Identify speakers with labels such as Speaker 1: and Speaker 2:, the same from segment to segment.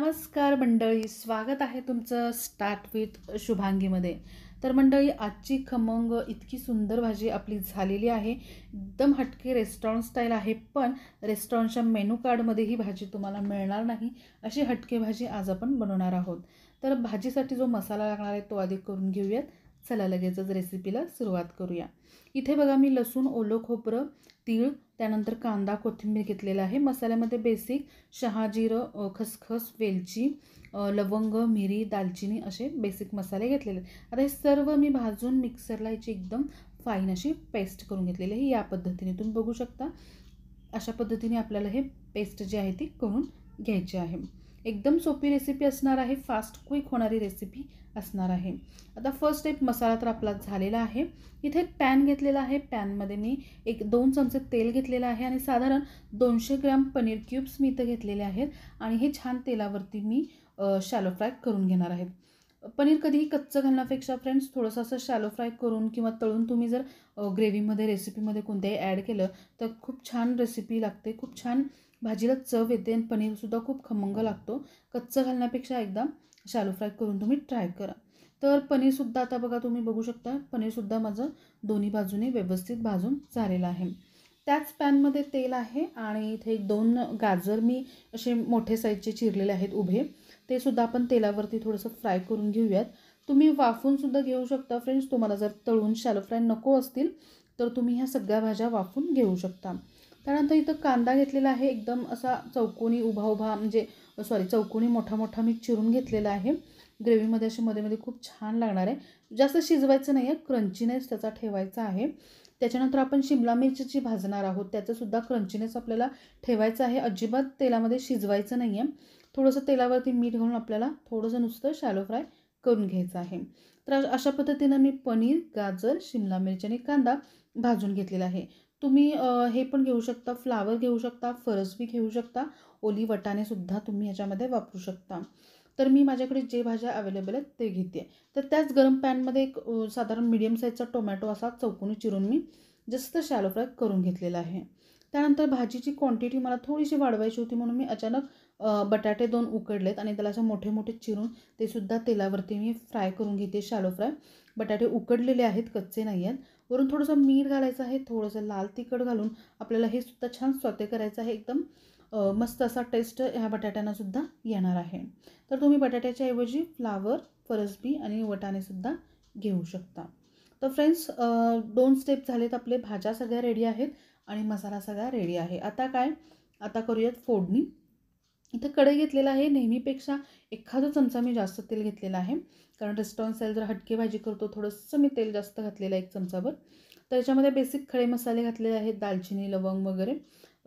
Speaker 1: नमस्कार मंडळी स्वागत आहे तुमचं स्टार्ट विथ शुभांगीमध्ये तर मंडळी आजची खमंग इतकी सुंदर भाजी आपली झालेली आहे एकदम हटके रेस्टॉरंट स्टाईल आहे पण रेस्टॉरंटच्या मेनू कार्डमध्ये ही भाजी तुम्हाला मिळणार नाही अशी हटके भाजी आज आपण बनवणार आहोत तर भाजीसाठी जो मसाला लागणार आहे तो आधी करून घेऊयात चला लगेचच रेसिपीला सुरुवात करूया इथे बघा मी लसूण ओलं खोबरं तीळ त्यानंतर कांदा कोथिंबीर घेतलेला आहे मसाल्यामध्ये बेसिक शहाजिरं खसखस वेलची लवंग मिरी दालचिनी असे बेसिक मसाले घेतलेले आता हे सर्व मी भाजून मिक्सरला याची एकदम फाईन अशी पेस्ट करून घेतलेली आहे या पद्धतीने तुम्ही बघू शकता अशा पद्धतीने आपल्याला हे पेस्ट जी आहे ती करून घ्यायची आहे एकदम सोपी रेसिपी असणार आहे फास्ट क्विक होणारी रेसिपी असणार आहे आता फर्स्ट स्टेप मसाला तर आपला झालेला आहे इथे एक पॅन घेतलेला आहे पॅनमध्ये मी एक दोन चमचे तेल घेतलेलं आहे आणि साधारण दोनशे ग्रॅम पनीर क्यूब्स मी इथं घेतलेले आहेत आणि हे छान तेलावरती मी शॅलो फ्राय करून घेणार आहे पनीर कधीही कच्चं घालण्यापेक्षा फ्रेंड्स थोडंसं असं शॅलो फ्राय करून किंवा तळून तुम्ही जर ग्रेव्हीमध्ये रेसिपीमध्ये कोणत्याही ॲड केलं तर खूप छान रेसिपी लागते खूप छान भाजीला चव येते आणि पनीरसुद्धा खूप खमंग लागतो कच्चं घालण्यापेक्षा एकदा शॅलो फ्राय करून तुम्ही ट्राय करा तर पनीरसुद्धा आता बघा तुम्ही बघू शकता पनीरसुद्धा माझं दोन्ही बाजूने व्यवस्थित भाजून झालेलं आहे त्याच पॅनमध्ये तेल आहे आणि इथे एक दोन गाजर मी असे मोठे साईजचे चिरलेले आहेत उभे ते सुद्धा आपण तेलावरती थोडंसं फ्राय करून घेऊयात तुम्ही वाफूनसुद्धा घेऊ शकता फ्रेंड्स तुम्हाला जर तळून शॅलो फ्राय नको असतील तर तुम्ही ह्या सगळ्या भाज्या वाफून घेऊ शकता त्यानंतर इथं कांदा घेतलेला आहे एकदम असा चौकोनी उभा उभा म्हणजे सॉरी चौकोनी मोठा मोठा मी चिरून घेतलेला आहे ग्रेव्हीमध्ये असे मध्ये मध्ये खूप छान लागणार आहे जास्त शिजवायचं नाही आहे क्रंचीनेस त्याचा ठेवायचा आहे त्याच्यानंतर आपण शिमला मिरची भाजणार आहोत त्याचंसुद्धा क्रंचीनेस आपल्याला ठेवायचं आहे अजिबात तेलामध्ये शिजवायचं नाही आहे थोडंसं तेलावरती मीठ घालून आपल्याला थोडंसं नुसतं शॅलो फ्राय करून घ्यायचं आहे तर अशा पद्धतीनं मी पनीर गाजर शिमला मिरची आणि कांदा भाजून घेतलेला आहे तुम्ही हे पण घेऊ शकता फ्लावर घेऊ शकता फरसबी घेऊ शकता ओली वटाणेसुद्धा तुम्ही ह्याच्यामध्ये वापरू शकता तर मी माझ्याकडे जे भाज्या अवेलेबल आहेत ते घेते तर त्याच गरम पॅनमध्ये एक साधारण मिडियम साईजचा टोमॅटो असा चौकोनी चिरून मी जास्त शॅलो फ्राय करून घेतलेला आहे त्यानंतर भाजीची क्वांटिटी मला थोडीशी वाढवायची होती म्हणून मी अचानक बटाटे दोन उकडलेत आणि त्याला असं मोठे मोठे चिरून ते सुद्धा तेलावरती मी फ्राय करून घेते शालो फ्राय बटाटे उकडलेले आहेत कच्चे नाही आहेत वरून थोडंसं मीठ घालायचं आहे थोडंसं लाल तिखट घालून आपल्याला हे सुद्धा छान स्वते करायचं आहे एकदम मस्त असा टेस्ट ह्या बटाट्यांना सुद्धा येणार आहे तर तुम्ही बटाट्याच्या ऐवजी फ्लावर फरसबी आणि वटाणेसुद्धा घेऊ शकता तर फ्रेंड्स दोन स्टेप झालेत आपले भाज्या सगळ्या रेडी आहेत आणि मसाला सगळा रेडी आहे आता काय आता करूयात फोडणी इथं कढई घेतलेला आहे नेहमीपेक्षा एखादा चमचा मी जास्त तेल घेतलेला आहे कारण रेस्टॉरंट सेल जर हटके भाजी करतो थोडंसं मी तेल जास्त घातलेलं आहे एक चमचाभर तर याच्यामध्ये बेसिक खडे मसाले घातलेले आहेत दालचिनी लवंग वगैरे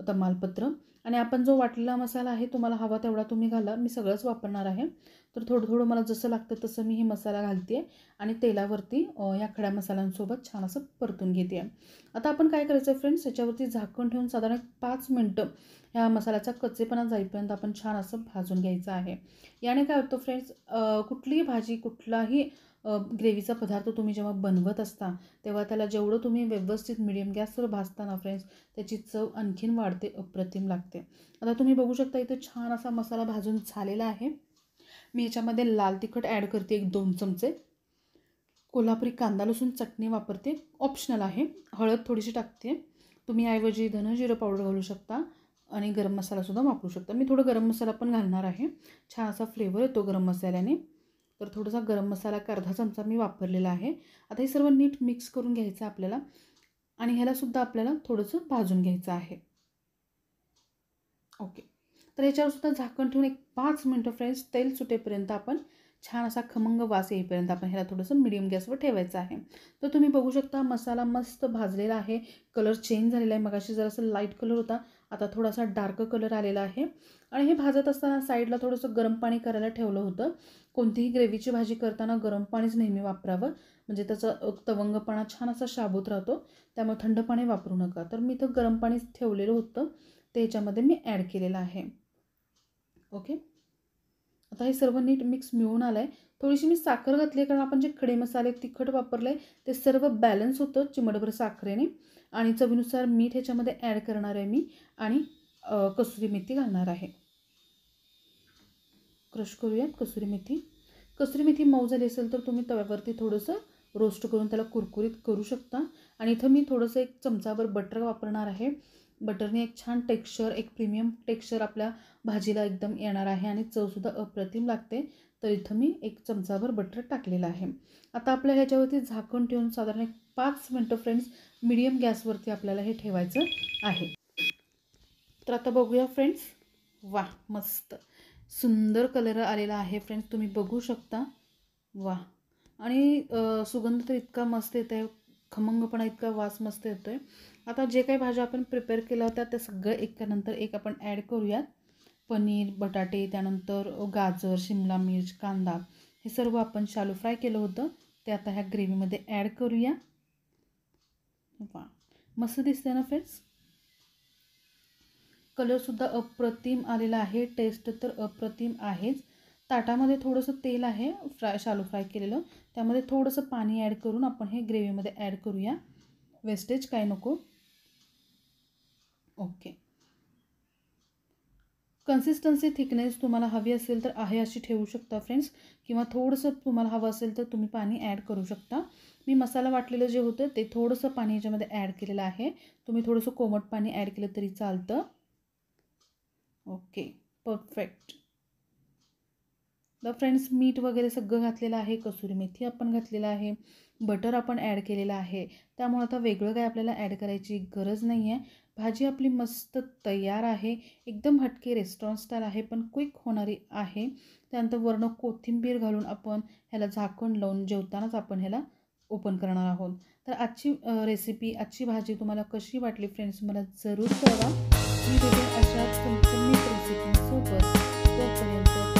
Speaker 1: तमालपत्र आणि आपण जो वाटलेला मसाला आहे तुम्हाला हवा तेवढा तुम्ही घाला मी सगळंच वापरणार आहे तर थोडं थोडं मला जसं लागतं तसं मी हे मसाला घालते आणि तेलावरती या खड्या मसाल्यांसोबत छान असं परतून घेते आता आपण काय करायचं आहे फ्रेंड्स याच्यावरती झाकण ठेवून साधारण पाच मिनटं ह्या मसाल्याचा कच्चेपणा जाईपर्यंत आपण छान असं भाजून घ्यायचं आहे याने काय होतं फ्रेंड्स कुठलीही भाजी कुठलाही ग्रेव्हीचा पदार्थ तुम्ही जेव्हा बनवत असता तेव्हा त्याला जेवढं तुम्ही व्यवस्थित मिडियम गॅसवर भाजताना फ्रेंड्स त्याची चव आणखीन वाढते अप्रतिम लागते आता तुम्ही बघू शकता इथे छान असा मसाला भाजून झालेला आहे मी याच्यामध्ये लाल तिखट ॲड करते एक दोन चमचे कोल्हापुरी कांदा लसूण चटणी वापरते ऑप्शनल आहे हळद थोडीशी टाकते तुम्ही ऐवजी धनजिरं पावडर घालू शकता आणि गरम मसालासुद्धा वापरू शकता मी थोडं गरम मसाला पण घालणार आहे छान असा फ्लेवर येतो गरम मसाल्याने तर थोडासा गरम मसाला एक अर्धा चमचा मी वापरलेला आहे आता हे सर्व नीट मिक्स करून घ्यायचं आपल्याला आणि ह्यालासुद्धा आपल्याला थोडंसं भाजून घ्यायचं आहे ओके तर सुद्धा झाकण ठेवून एक पाच मिनटं फ्रेंड्स तेल सुटेपर्यंत आपण छान असा खमंग वास येईपर्यंत आपण ह्याला थोडंसं मिडियम गॅसवर ठेवायचं आहे तर तुम्ही बघू शकता मसाला मस्त भाजलेला आहे कलर चेंज झालेला आहे मगाशी जरासं लाईट कलर होता आता थोडासा डार्क कलर आलेला आहे आणि हे भाजत असताना साईडला थोडंसं गरम पाणी करायला ठेवलं होतं कोणतीही ग्रेव्हीची भाजी करताना गरम पाणीच नेहमी वापरावं म्हणजे त्याचं तवंगपणा छान असा शाबूत राहतो त्यामुळे थंड पाणी वापरू नका तर मी इथं गरम पाणी ठेवलेलं होतं ते याच्यामध्ये मी ॲड केलेलं आहे ओके आता हे सर्व नीट मिक्स मिळून आलं आहे थोडीशी मी साखर घातली कारण आपण जे खडे मसाले तिखट वापरले ते सर्व बॅलन्स होतं चिमडभर साखरेने आणि चवीनुसार मीठ ह्याच्यामध्ये ॲड करणार आहे मी आणि कसुरी मेथी घालणार आहे क्रश करूयात कसुरी मेथी कसुरी मेथी मऊ झाली असेल तर तुम्ही तव्यावरती थोडंसं रोस्ट करून त्याला कुरकुरीत करू शकता आणि इथं मी थोडंसं एक चमचाभर बटर वापरणार आहे बटरने एक छान टेक्स्चर एक प्रीमियम टेक्स्चर आपल्या भाजीला एकदम येणार आहे आणि चवसुद्धा अप्रतिम लागते तर इथं मी एक चमचाभर बटर टाकलेलं आहे आता आपल्या ह्याच्यावरती झाकण ठेवून साधारण एक पाच मिनटं फ्रेंड्स मीडियम गॅसवरती आपल्याला हे ठेवायचं आहे तर आता बघूया फ्रेंड्स वा मस्त सुंदर कलर आलेला आहे फ्रेंड्स तुम्ही बघू शकता वा आणि सुगंध तर इतका मस्त येत आहे खमंगपणा इतका वास मस्त येतो आहे आता जे काही भाज्या आपण प्रिपेअर केल्या होत्या त्या सगळं एकानंतर एक आपण ॲड करूयात पनीर बटाटे त्यानंतर गाजर शिमला मिर्च कांदा हे सर्व आपण शालू फ्राय केलं होतं ते आता ह्या ग्रेव्हीमध्ये ॲड करूया वा मस्त दिसते ना फ्रेंड्स कलरसुद्धा अप्रतिम आलेला आहे टेस्ट तर अप्रतिम आहेच ताटामध्ये थोडंसं तेल आहे फ्राय शालू फ्राय केलेलं त्यामध्ये थोडंसं पाणी ॲड करून आपण हे ग्रेव्हीमध्ये ॲड करूया वेस्टेज काय नको ओके कन्सिस्टन्सी थिकनेस तुम्हाला हवी असेल तर आहे अशी ठेवू शकता फ्रेंड्स किंवा थोडंसं तुम्हाला हवं असेल तर तुम्ही पाणी ॲड करू शकता मी मसाला वाटलेलं जे होतं ते थोडंसं पाणी याच्यामध्ये ॲड केलेलं आहे तुम्ही थोडंसं कोमट पाणी ॲड केलं तरी चालतं ओके परफेक्ट तर फ्रेंड्स मीठ वगैरे सगळं घातलेलं आहे कसुरी मेथी आपण घातलेलं आहे बटर आपण ॲड केलेलं आहे त्यामुळं आता वेगळं काय आपल्याला ॲड करायची गरज नाही आहे भाजी आपली मस्त तयार आहे एकदम हटके रेस्टॉरंट स्टाईल आहे पण क्विक होणारी आहे त्यानंतर वरणं कोथिंबीर घालून आपण ह्याला झाकण लावून जेवतानाच आपण ह्याला ओपन करणार आहोत तर आजची रेसिपी आजची भाजी तुम्हाला कशी वाटली फ्रेंड्स मला जरूर कळवा मी अशा रेसिपीसोबत तोपर्यंत